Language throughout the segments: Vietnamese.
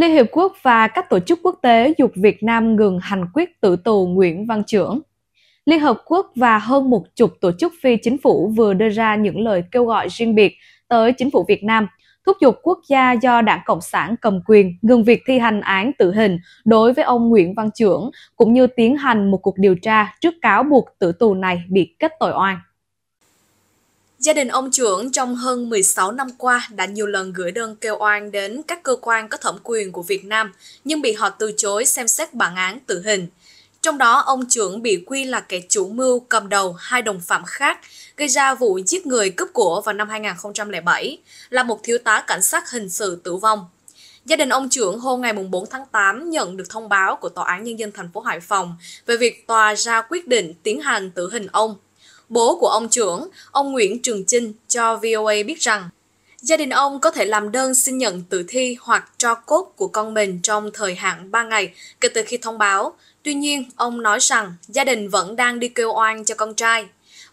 Liên Hiệp Quốc và các tổ chức quốc tế dục Việt Nam ngừng hành quyết tử tù Nguyễn Văn Trưởng. Liên Hợp Quốc và hơn một chục tổ chức phi chính phủ vừa đưa ra những lời kêu gọi riêng biệt tới chính phủ Việt Nam, thúc giục quốc gia do Đảng Cộng sản cầm quyền ngừng việc thi hành án tử hình đối với ông Nguyễn Văn Trưởng, cũng như tiến hành một cuộc điều tra trước cáo buộc tử tù này bị kết tội oan. Gia đình ông trưởng trong hơn 16 năm qua đã nhiều lần gửi đơn kêu oan đến các cơ quan có thẩm quyền của Việt Nam, nhưng bị họ từ chối xem xét bản án tử hình. Trong đó, ông trưởng bị quy là kẻ chủ mưu cầm đầu hai đồng phạm khác, gây ra vụ giết người cướp của vào năm 2007, là một thiếu tá cảnh sát hình sự tử vong. Gia đình ông trưởng hôm ngày 4 tháng 8 nhận được thông báo của Tòa án Nhân dân thành phố Hải Phòng về việc tòa ra quyết định tiến hành tử hình ông bố của ông trưởng, ông Nguyễn Trường Chinh cho VOA biết rằng gia đình ông có thể làm đơn xin nhận tử thi hoặc cho cốt của con mình trong thời hạn 3 ngày kể từ khi thông báo. Tuy nhiên, ông nói rằng gia đình vẫn đang đi kêu oan cho con trai.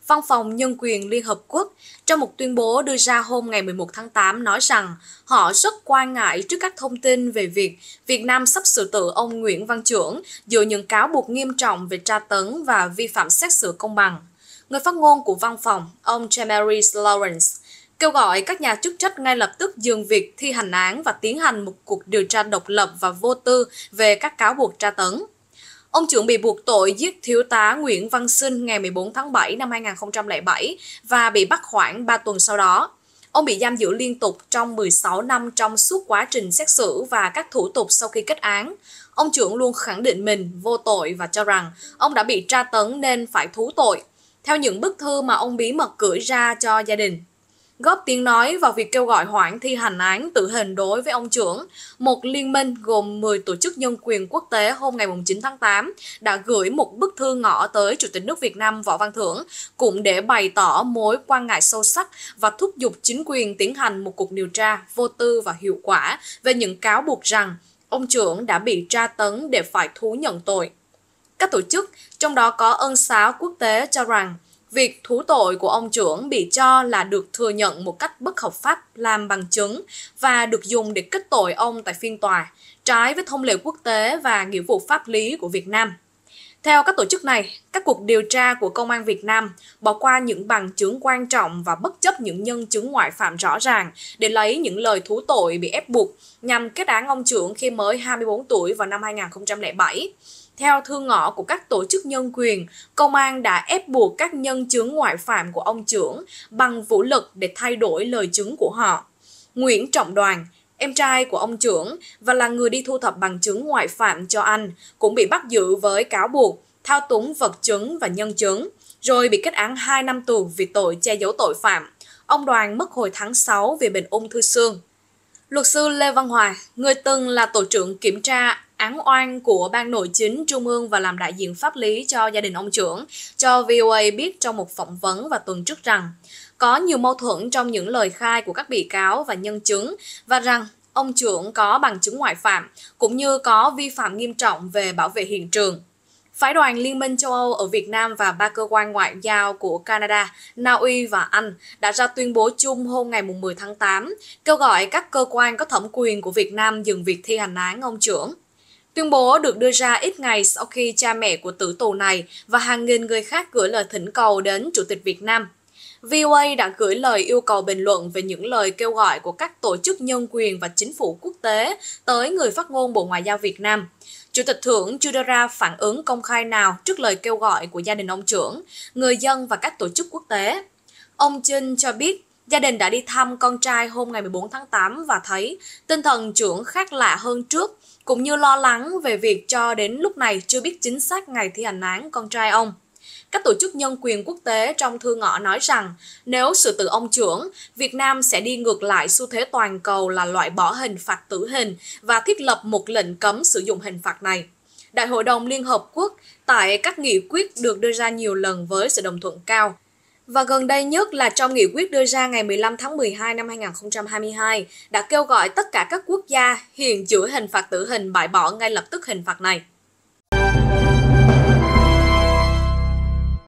Văn phòng Nhân quyền Liên Hợp Quốc trong một tuyên bố đưa ra hôm ngày 11 tháng 8 nói rằng họ rất quan ngại trước các thông tin về việc Việt Nam sắp xử tử ông Nguyễn Văn Trưởng dựa những cáo buộc nghiêm trọng về tra tấn và vi phạm xét xử công bằng. Người phát ngôn của văn phòng, ông Jameris Lawrence, kêu gọi các nhà chức trách ngay lập tức dừng việc thi hành án và tiến hành một cuộc điều tra độc lập và vô tư về các cáo buộc tra tấn. Ông trưởng bị buộc tội giết thiếu tá Nguyễn Văn Sinh ngày 14 tháng 7 năm 2007 và bị bắt khoảng 3 tuần sau đó. Ông bị giam giữ liên tục trong 16 năm trong suốt quá trình xét xử và các thủ tục sau khi kết án. Ông trưởng luôn khẳng định mình vô tội và cho rằng ông đã bị tra tấn nên phải thú tội – theo những bức thư mà ông bí mật gửi ra cho gia đình. Góp tiếng nói vào việc kêu gọi hoãn thi hành án tử hình đối với ông trưởng, một liên minh gồm 10 tổ chức nhân quyền quốc tế hôm ngày 9 tháng 8 đã gửi một bức thư ngỏ tới Chủ tịch nước Việt Nam Võ Văn Thưởng, cũng để bày tỏ mối quan ngại sâu sắc và thúc giục chính quyền tiến hành một cuộc điều tra vô tư và hiệu quả về những cáo buộc rằng ông trưởng đã bị tra tấn để phải thú nhận tội. Các tổ chức, trong đó có ân xá quốc tế cho rằng Việc thú tội của ông trưởng bị cho là được thừa nhận một cách bất hợp pháp làm bằng chứng và được dùng để kết tội ông tại phiên tòa, trái với thông lệ quốc tế và nghĩa vụ pháp lý của Việt Nam. Theo các tổ chức này, các cuộc điều tra của Công an Việt Nam bỏ qua những bằng chứng quan trọng và bất chấp những nhân chứng ngoại phạm rõ ràng để lấy những lời thú tội bị ép buộc nhằm kết án ông trưởng khi mới 24 tuổi vào năm 2007. Theo thư ngõ của các tổ chức nhân quyền, công an đã ép buộc các nhân chứng ngoại phạm của ông trưởng bằng vũ lực để thay đổi lời chứng của họ. Nguyễn Trọng Đoàn, em trai của ông trưởng và là người đi thu thập bằng chứng ngoại phạm cho anh, cũng bị bắt giữ với cáo buộc thao túng vật chứng và nhân chứng, rồi bị kết án 2 năm tù vì tội che giấu tội phạm. Ông Đoàn mất hồi tháng 6 vì bệnh ung thư xương. Luật sư Lê Văn Hòa, người từng là tổ trưởng kiểm tra án oan của ban nội chính trung ương và làm đại diện pháp lý cho gia đình ông trưởng, cho VOA biết trong một phỏng vấn vào tuần trước rằng có nhiều mâu thuẫn trong những lời khai của các bị cáo và nhân chứng và rằng ông trưởng có bằng chứng ngoại phạm cũng như có vi phạm nghiêm trọng về bảo vệ hiện trường. Phái đoàn Liên minh châu Âu ở Việt Nam và ba cơ quan ngoại giao của Canada, Na Uy và Anh đã ra tuyên bố chung hôm ngày 10 tháng 8, kêu gọi các cơ quan có thẩm quyền của Việt Nam dừng việc thi hành án ông trưởng. Tuyên bố được đưa ra ít ngày sau khi cha mẹ của tử tù này và hàng nghìn người khác gửi lời thỉnh cầu đến Chủ tịch Việt Nam. VOA đã gửi lời yêu cầu bình luận về những lời kêu gọi của các tổ chức nhân quyền và chính phủ quốc tế tới người phát ngôn Bộ Ngoại giao Việt Nam. Chủ tịch thưởng ra phản ứng công khai nào trước lời kêu gọi của gia đình ông trưởng, người dân và các tổ chức quốc tế. Ông Trinh cho biết Gia đình đã đi thăm con trai hôm ngày 14 tháng 8 và thấy tinh thần trưởng khác lạ hơn trước, cũng như lo lắng về việc cho đến lúc này chưa biết chính xác ngày thi hành án con trai ông. Các tổ chức nhân quyền quốc tế trong thư ngõ nói rằng nếu sự tử ông trưởng, Việt Nam sẽ đi ngược lại xu thế toàn cầu là loại bỏ hình phạt tử hình và thiết lập một lệnh cấm sử dụng hình phạt này. Đại hội đồng Liên Hợp Quốc tại các nghị quyết được đưa ra nhiều lần với sự đồng thuận cao. Và gần đây nhất là trong nghị quyết đưa ra ngày 15 tháng 12 năm 2022 đã kêu gọi tất cả các quốc gia hiện giữa hình phạt tử hình bãi bỏ ngay lập tức hình phạt này.